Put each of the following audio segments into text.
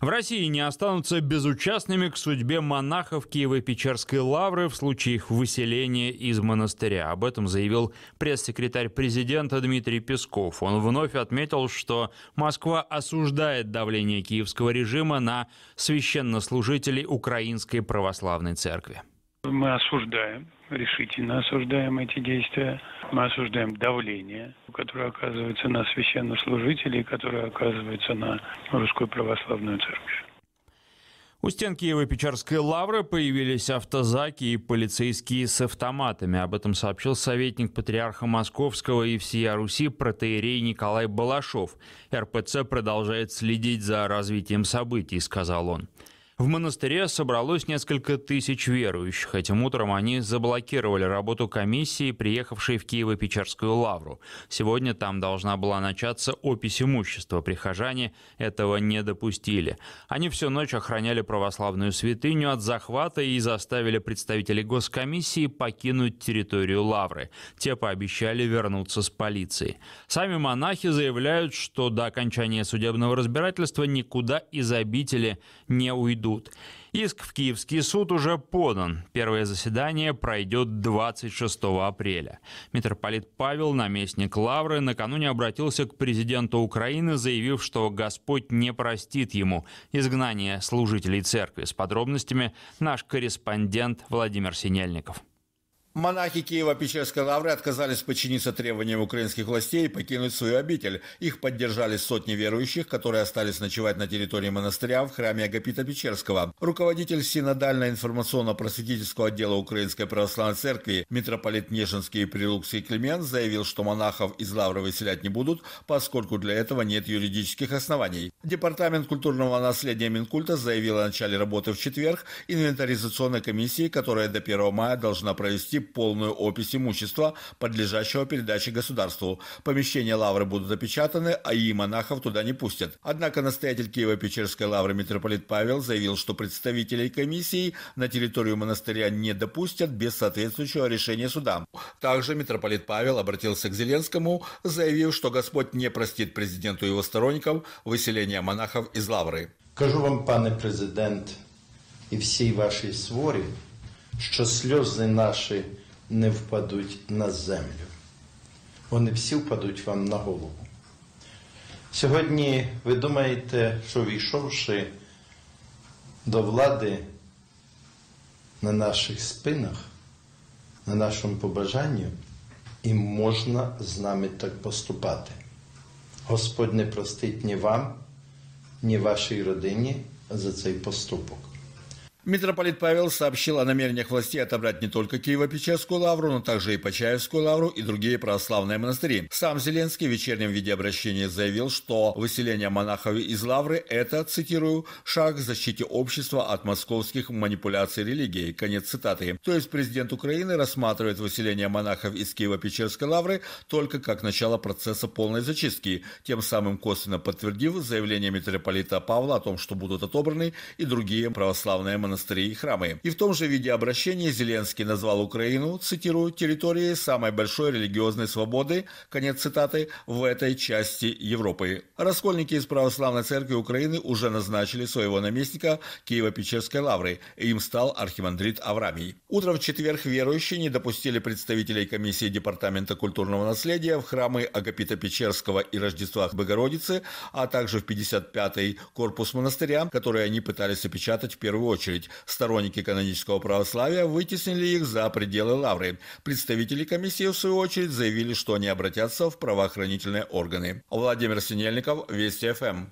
в России не останутся безучастными к судьбе монахов Киево-Печерской лавры в случае их выселения из монастыря. Об этом заявил пресс-секретарь президента Дмитрий Песков. Он вновь отметил, что Москва осуждает давление киевского режима на священнослужителей Украинской православной церкви. Мы осуждаем решительно осуждаем эти действия. Мы осуждаем давление, которое оказывается на священнослужителей, которое оказывается на Русскую Православную Церковь. У стен Киево-Печерской лавры появились автозаки и полицейские с автоматами. Об этом сообщил советник патриарха Московского и всея Руси протеерей Николай Балашов. РПЦ продолжает следить за развитием событий, сказал он. В монастыре собралось несколько тысяч верующих. Этим утром они заблокировали работу комиссии, приехавшей в Киево-Печерскую лавру. Сегодня там должна была начаться опись имущества. Прихожане этого не допустили. Они всю ночь охраняли православную святыню от захвата и заставили представителей госкомиссии покинуть территорию лавры. Те пообещали вернуться с полицией. Сами монахи заявляют, что до окончания судебного разбирательства никуда из обители не уйдут ждут. Иск в Киевский суд уже подан. Первое заседание пройдет 26 апреля. Митрополит Павел, наместник Лавры, накануне обратился к президенту Украины, заявив, что Господь не простит ему изгнание служителей церкви. С подробностями наш корреспондент Владимир Синельников. Монахи киево печерской лавры отказались подчиниться требованиям украинских властей и покинуть свою обитель. Их поддержали сотни верующих, которые остались ночевать на территории монастыря в храме Агапита Печерского. Руководитель Синодального информационно-просветительского отдела Украинской Православной Церкви митрополит Нежинский и Прилукский Климент заявил, что монахов из лавры выселять не будут, поскольку для этого нет юридических оснований. Департамент культурного наследия Минкульта заявил о начале работы в четверг инвентаризационной комиссии, которая до 1 мая должна провести полную опись имущества, подлежащего передаче государству. Помещения лавры будут запечатаны, а и монахов туда не пустят. Однако настоятель Киево-Печерской лавры митрополит Павел заявил, что представителей комиссии на территорию монастыря не допустят без соответствующего решения суда. Также митрополит Павел обратился к Зеленскому, заявив, что Господь не простит президенту и его сторонникам выселения монахов из лавры. Кажу вам, пане президент, и всей вашей сворі, що сльози наші не впадуть на землю. Вони всі впадуть вам на голову. Сьогодні ви думаєте, що війшовши до влади на наших спинах, на нашому побажанню, і можна з нами так поступати. Господь не простить ні вам, ні вашій родині за цей поступок. Митрополит Павел сообщил о намерениях властей отобрать не только Киево-Печерскую лавру, но также и Почаевскую лавру и другие православные монастыри. Сам Зеленский в вечернем виде обращения заявил, что выселение монахов из лавры – это, цитирую, «шаг к защите общества от московских манипуляций религией». Конец цитаты. То есть президент Украины рассматривает выселение монахов из Киево-Печерской лавры только как начало процесса полной зачистки, тем самым косвенно подтвердив заявление митрополита Павла о том, что будут отобраны и другие православные монастыри монастыри и храмы. И в том же виде обращения Зеленский назвал Украину, цитирую, территорией самой большой религиозной свободы, конец цитаты, в этой части Европы. Раскольники из Православной Церкви Украины уже назначили своего наместника Киево-Печерской лавры, и им стал архимандрит Аврамий. Утро в четверг верующие не допустили представителей комиссии Департамента культурного наследия в храмы Агапита Печерского и Рождества Богородицы, а также в 55-й корпус монастыря, который они пытались опечатать в первую очередь очередь, сторонники канонического православия вытеснили их за пределы Лавры. Представители комиссии, в свою очередь, заявили, что они обратятся в правоохранительные органы. Владимир Синельников, Вести ФМ. Эм.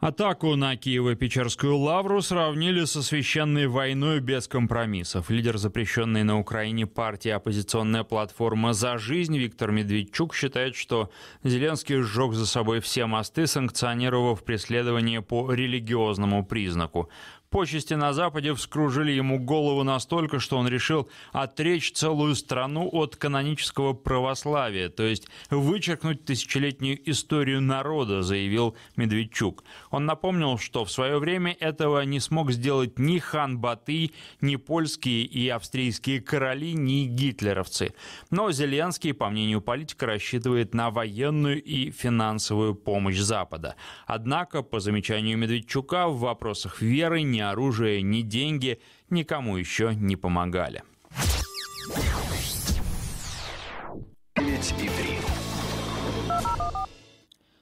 Атаку на Киево-Печерскую лавру сравнили со священной войной без компромиссов. Лидер запрещенной на Украине партии «Оппозиционная платформа за жизнь» Виктор Медведчук считает, что Зеленский сжег за собой все мосты, санкционировав преследование по религиозному признаку. Почести на Западе вскружили ему голову настолько, что он решил отречь целую страну от канонического православия, то есть вычеркнуть тысячелетнюю историю народа, заявил Медведчук. Он напомнил, что в свое время этого не смог сделать ни хан Баты, ни польские и австрийские короли, ни гитлеровцы. Но Зеленский, по мнению политика, рассчитывает на военную и финансовую помощь Запада. Однако, по замечанию Медведчука, в вопросах веры не оружие, ни деньги никому еще не помогали.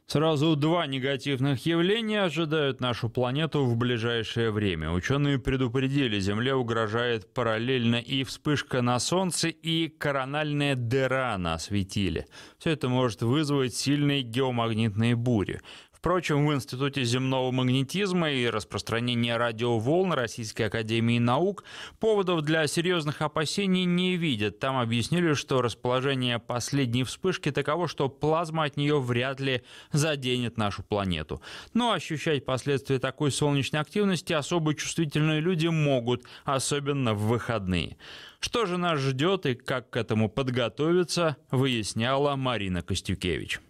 Сразу два негативных явления ожидают нашу планету в ближайшее время. Ученые предупредили, Земле угрожает параллельно и вспышка на Солнце, и корональная дыра на светиле. Все это может вызвать сильные геомагнитные бури. Впрочем, в Институте земного магнетизма и распространения радиоволн Российской Академии Наук поводов для серьезных опасений не видят. Там объяснили, что расположение последней вспышки таково, что плазма от нее вряд ли заденет нашу планету. Но ощущать последствия такой солнечной активности особо чувствительные люди могут, особенно в выходные. Что же нас ждет и как к этому подготовиться, выясняла Марина Костюкевич.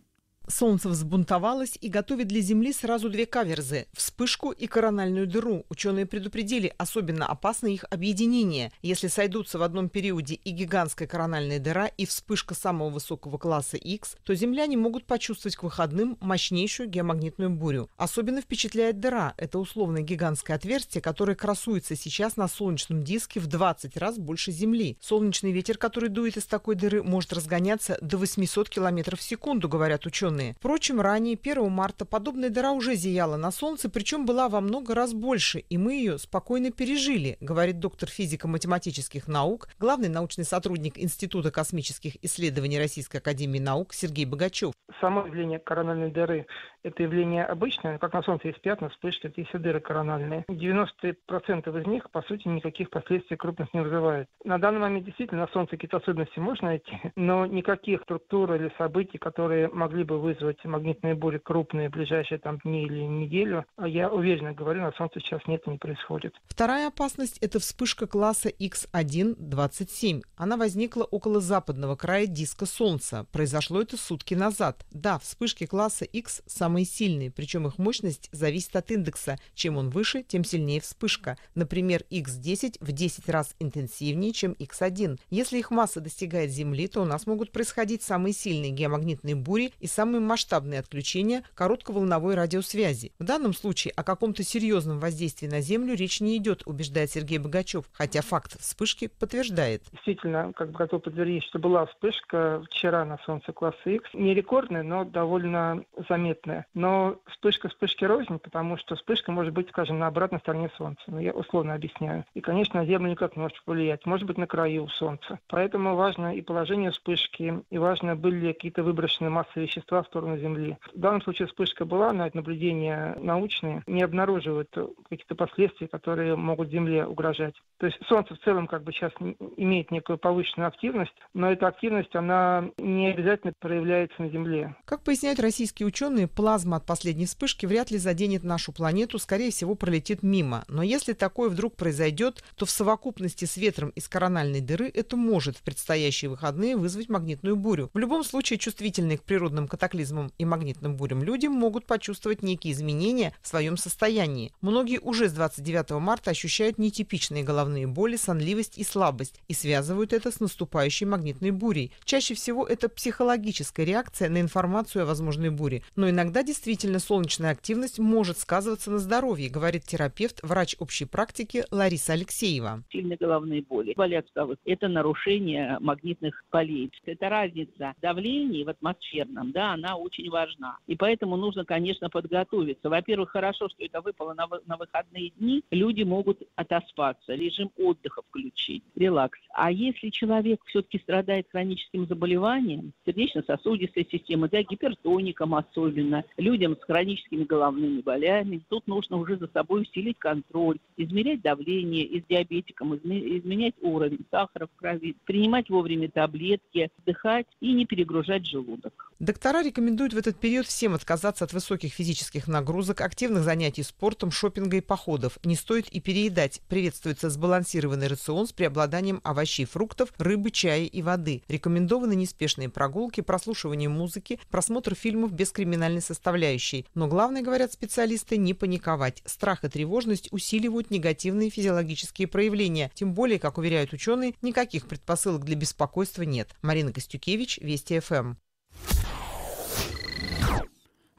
Солнце взбунтовалось и готовит для Земли сразу две каверзы – вспышку и корональную дыру. Ученые предупредили, особенно опасно их объединение. Если сойдутся в одном периоде и гигантская корональная дыра, и вспышка самого высокого класса X, то земляне могут почувствовать к выходным мощнейшую геомагнитную бурю. Особенно впечатляет дыра – это условное гигантское отверстие, которое красуется сейчас на солнечном диске в 20 раз больше Земли. Солнечный ветер, который дует из такой дыры, может разгоняться до 800 км в секунду, говорят ученые страны. Впрочем, ранее, 1 марта, подобная дыра уже зияла на солнце, причем была во много раз больше, и мы ее спокойно пережили, говорит доктор физико-математических наук, главный научный сотрудник Института космических исследований Российской Академии Наук Сергей Богачев. Само явление корональной дыры – это явление обычное, как на Солнце есть пятна, вспышки, это есть дыры корональные. 90% из них, по сути, никаких последствий крупных не вызывает. На данный момент действительно на Солнце какие-то особенности можно найти, но никаких структур или событий, которые могли бы вызвать вызвать магнитные бури крупные в ближайшие там дни или неделю. а Я уверенно говорю, на Солнце сейчас нет и не происходит. Вторая опасность – это вспышка класса X1-27. Она возникла около западного края диска Солнца. Произошло это сутки назад. Да, вспышки класса X самые сильные, причем их мощность зависит от индекса. Чем он выше, тем сильнее вспышка. Например, X10 в 10 раз интенсивнее, чем X1. Если их масса достигает Земли, то у нас могут происходить самые сильные геомагнитные бури и самые самые масштабные отключения коротковолновой радиосвязи. В данном случае о каком-то серьезном воздействии на Землю речь не идет, убеждает Сергей Богачев, хотя факт вспышки подтверждает. Действительно, как бы готов подтвердить, что была вспышка вчера на Солнце класса X. Не рекордная, но довольно заметная. Но вспышка вспышки рознь, потому что вспышка может быть, скажем, на обратной стороне Солнца. Но ну, я условно объясняю. И, конечно, на Землю никак не может повлиять. Может быть, на краю Солнца. Поэтому важно и положение вспышки, и важно, были ли какие-то выброшенные массы вещества в сторону Земли. В данном случае вспышка была, но это наблюдения научные не обнаруживают какие-то последствия, которые могут Земле угрожать. То есть Солнце в целом как бы сейчас имеет некую повышенную активность, но эта активность, она не обязательно проявляется на Земле. Как поясняют российские ученые, плазма от последней вспышки вряд ли заденет нашу планету, скорее всего, пролетит мимо. Но если такое вдруг произойдет, то в совокупности с ветром из корональной дыры это может в предстоящие выходные вызвать магнитную бурю. В любом случае, чувствительные к природным катаклизмам катаклизмам и магнитным бурям люди могут почувствовать некие изменения в своем состоянии. Многие уже с 29 марта ощущают нетипичные головные боли, сонливость и слабость и связывают это с наступающей магнитной бурей. Чаще всего это психологическая реакция на информацию о возможной буре. Но иногда действительно солнечная активность может сказываться на здоровье, говорит терапевт, врач общей практики Лариса Алексеева. Сильные головные боли, болят головы. Это нарушение магнитных полей. Это разница давлений в атмосферном, да, она очень важна. И поэтому нужно, конечно, подготовиться. Во-первых, хорошо, что это выпало на, на выходные дни. Люди могут отоспаться, режим отдыха включить, релакс. А если человек все-таки страдает хроническим заболеванием, сердечно-сосудистой системы, да, гипертоником особенно, людям с хроническими головными болями, тут нужно уже за собой усилить контроль, измерять давление, из диабетиком, изменять уровень сахара в крови, принимать вовремя таблетки, отдыхать и не перегружать желудок. Доктора рекомендуют в этот период всем отказаться от высоких физических нагрузок, активных занятий спортом, шопинга и походов. Не стоит и переедать. Приветствуется сбалансированный рацион с преобладанием овощей, фруктов, рыбы, чая и воды. Рекомендованы неспешные прогулки, прослушивание музыки, просмотр фильмов без криминальной составляющей. Но главное, говорят специалисты, не паниковать. Страх и тревожность усиливают негативные физиологические проявления. Тем более, как уверяют ученые, никаких предпосылок для беспокойства нет. Марина Костюкевич, Вести ФМ.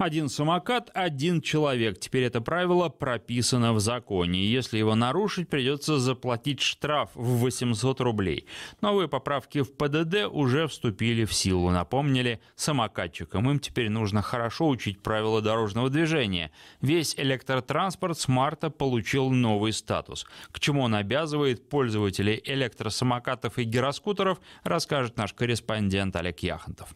Один самокат, один человек. Теперь это правило прописано в законе. Если его нарушить, придется заплатить штраф в 800 рублей. Новые поправки в ПДД уже вступили в силу. Напомнили самокатчикам. Им теперь нужно хорошо учить правила дорожного движения. Весь электротранспорт с марта получил новый статус. К чему он обязывает пользователей электросамокатов и гироскутеров, расскажет наш корреспондент Олег Яхонтов.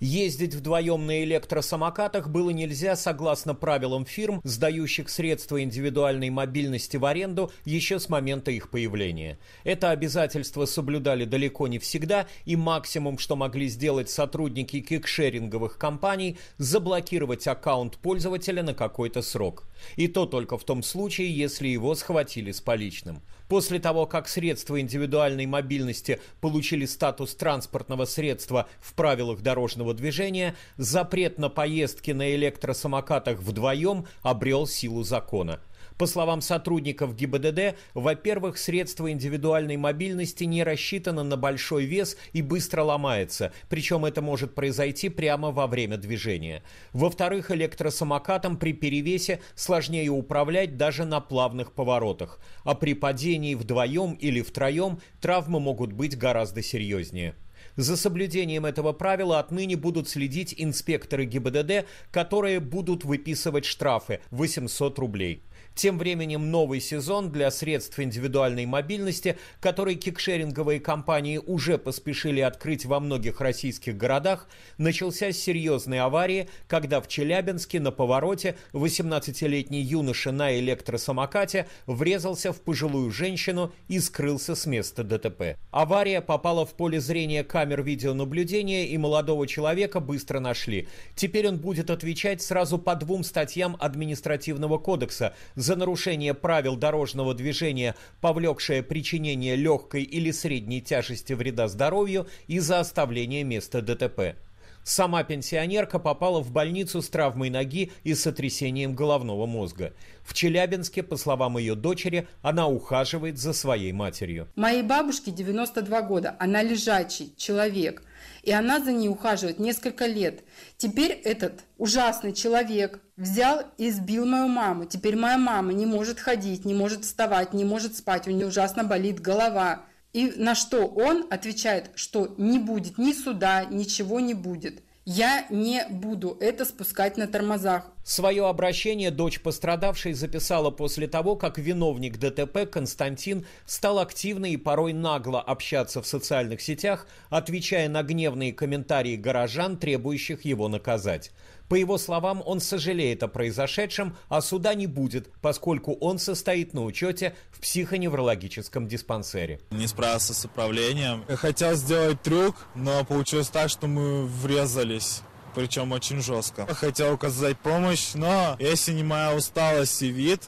Ездить вдвоем на электросамокатах было нельзя согласно правилам фирм, сдающих средства индивидуальной мобильности в аренду еще с момента их появления. Это обязательство соблюдали далеко не всегда, и максимум, что могли сделать сотрудники кикшеринговых компаний, заблокировать аккаунт пользователя на какой-то срок. И то только в том случае, если его схватили с поличным. После того, как средства индивидуальной мобильности получили статус транспортного средства в правилах дорожного движения, запрет на поездки на электросамокатах вдвоем обрел силу закона. По словам сотрудников ГИБДД, во-первых, средство индивидуальной мобильности не рассчитано на большой вес и быстро ломается, причем это может произойти прямо во время движения. Во-вторых, электросамокатом при перевесе сложнее управлять даже на плавных поворотах, а при падении вдвоем или втроем травмы могут быть гораздо серьезнее. За соблюдением этого правила отныне будут следить инспекторы ГИБДД, которые будут выписывать штрафы 800 рублей. Тем временем новый сезон для средств индивидуальной мобильности, который кикшеринговые компании уже поспешили открыть во многих российских городах, начался с серьезной аварии, когда в Челябинске на повороте 18-летний юноша на электросамокате врезался в пожилую женщину и скрылся с места ДТП. Авария попала в поле зрения камер видеонаблюдения, и молодого человека быстро нашли. Теперь он будет отвечать сразу по двум статьям административного кодекса – за нарушение правил дорожного движения, повлекшее причинение легкой или средней тяжести вреда здоровью и за оставление места ДТП. Сама пенсионерка попала в больницу с травмой ноги и сотрясением головного мозга. В Челябинске, по словам ее дочери, она ухаживает за своей матерью. Моей бабушке 92 года. Она лежачий человек. И она за ней ухаживает несколько лет. Теперь этот ужасный человек взял и сбил мою маму. Теперь моя мама не может ходить, не может вставать, не может спать. У нее ужасно болит голова. И на что он отвечает, что не будет ни суда, ничего не будет. Я не буду это спускать на тормозах. Свое обращение дочь пострадавшей записала после того, как виновник ДТП Константин стал активно и порой нагло общаться в социальных сетях, отвечая на гневные комментарии горожан, требующих его наказать. По его словам, он сожалеет о произошедшем, а суда не будет, поскольку он состоит на учете в психоневрологическом диспансере. Не справился с управлением. Я хотел сделать трюк, но получилось так, что мы врезались причем очень жестко. Хотел оказать помощь, но если не моя усталость и вид,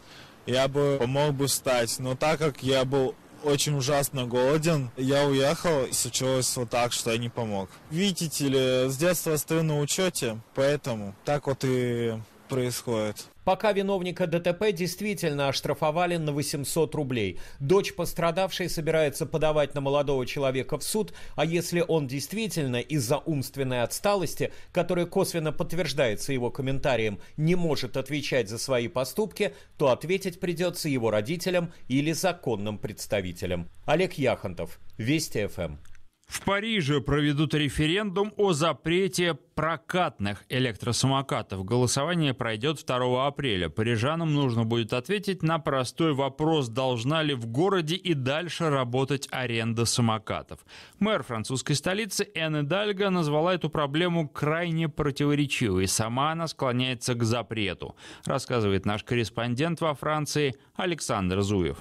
я бы помог бы встать. Но так как я был очень ужасно голоден. Я уехал, и случилось вот так, что я не помог. Видите ли, с детства стою на учете, поэтому так вот и происходит. Пока виновника ДТП действительно оштрафовали на 800 рублей. Дочь пострадавшей собирается подавать на молодого человека в суд, а если он действительно из-за умственной отсталости, которая косвенно подтверждается его комментарием, не может отвечать за свои поступки, то ответить придется его родителям или законным представителям. Олег Яхонтов, Вести ФМ. В Париже проведут референдум о запрете прокатных электросамокатов. Голосование пройдет 2 апреля. Парижанам нужно будет ответить на простой вопрос, должна ли в городе и дальше работать аренда самокатов. Мэр французской столицы Энн Дальга назвала эту проблему крайне противоречивой. Сама она склоняется к запрету, рассказывает наш корреспондент во Франции Александр Зуев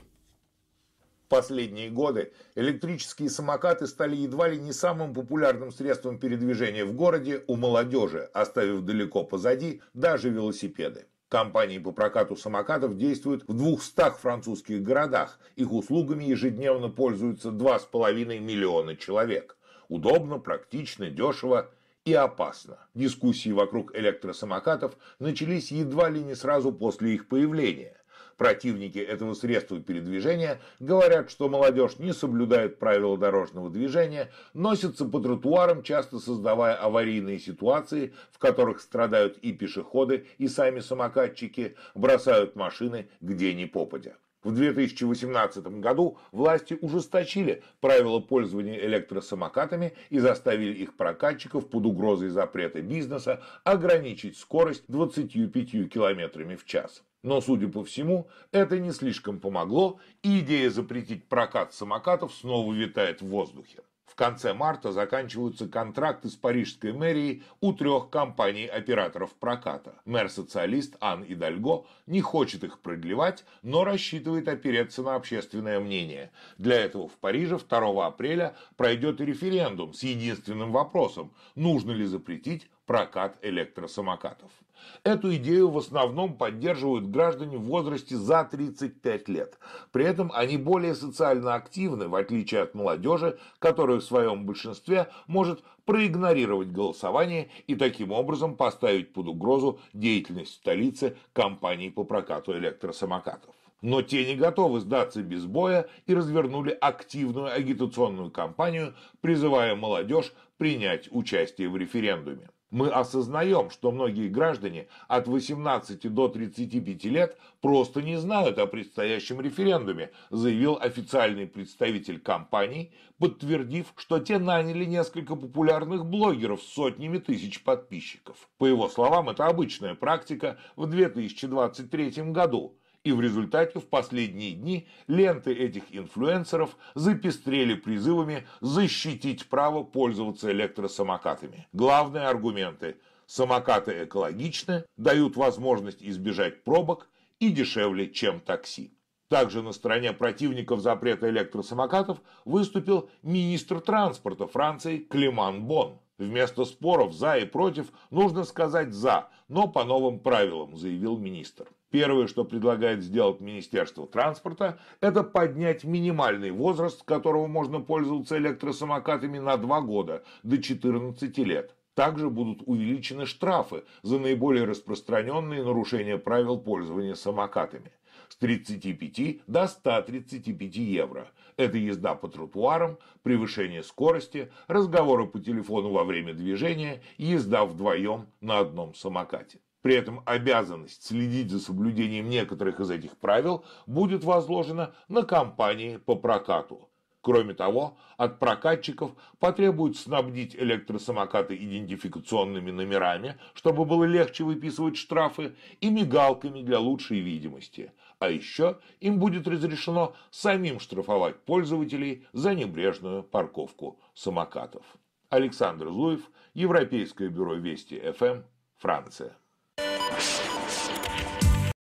последние годы электрические самокаты стали едва ли не самым популярным средством передвижения в городе у молодежи, оставив далеко позади даже велосипеды. Компании по прокату самокатов действуют в 200 французских городах. Их услугами ежедневно пользуются 2,5 миллиона человек. Удобно, практично, дешево и опасно. Дискуссии вокруг электросамокатов начались едва ли не сразу после их появления. Противники этого средства передвижения говорят, что молодежь не соблюдает правила дорожного движения, носится по тротуарам, часто создавая аварийные ситуации, в которых страдают и пешеходы, и сами самокатчики, бросают машины где ни попадя. В 2018 году власти ужесточили правила пользования электросамокатами и заставили их прокатчиков под угрозой запрета бизнеса ограничить скорость 25 км в час. Но, судя по всему, это не слишком помогло, и идея запретить прокат самокатов снова витает в воздухе. В конце марта заканчиваются контракты с парижской мэрией у трех компаний-операторов проката. Мэр-социалист Ан Идальго не хочет их продлевать, но рассчитывает опереться на общественное мнение. Для этого в Париже 2 апреля пройдет референдум с единственным вопросом – нужно ли запретить прокат электросамокатов. Эту идею в основном поддерживают граждане в возрасте за 35 лет. При этом они более социально активны, в отличие от молодежи, которая в своем большинстве может проигнорировать голосование и таким образом поставить под угрозу деятельность столицы компаний по прокату электросамокатов. Но те не готовы сдаться без боя и развернули активную агитационную кампанию, призывая молодежь принять участие в референдуме. Мы осознаем, что многие граждане от 18 до 35 лет просто не знают о предстоящем референдуме, заявил официальный представитель компании, подтвердив, что те наняли несколько популярных блогеров с сотнями тысяч подписчиков. По его словам, это обычная практика в 2023 году. И в результате в последние дни ленты этих инфлюенсеров запестрели призывами защитить право пользоваться электросамокатами. Главные аргументы – самокаты экологичны, дают возможность избежать пробок и дешевле, чем такси. Также на стороне противников запрета электросамокатов выступил министр транспорта Франции Климан Бон. Вместо споров «за» и «против» нужно сказать «за», но по новым правилам, заявил министр. Первое, что предлагает сделать Министерство транспорта, это поднять минимальный возраст, с которого можно пользоваться электросамокатами на 2 года, до 14 лет. Также будут увеличены штрафы за наиболее распространенные нарушения правил пользования самокатами с 35 до 135 евро. Это езда по тротуарам, превышение скорости, разговоры по телефону во время движения, езда вдвоем на одном самокате. При этом обязанность следить за соблюдением некоторых из этих правил будет возложена на компании по прокату. Кроме того, от прокатчиков потребуют снабдить электросамокаты идентификационными номерами, чтобы было легче выписывать штрафы, и мигалками для лучшей видимости. А еще им будет разрешено самим штрафовать пользователей за небрежную парковку самокатов. Александр Зуев, Европейское бюро Вести ФМ, эм, Франция.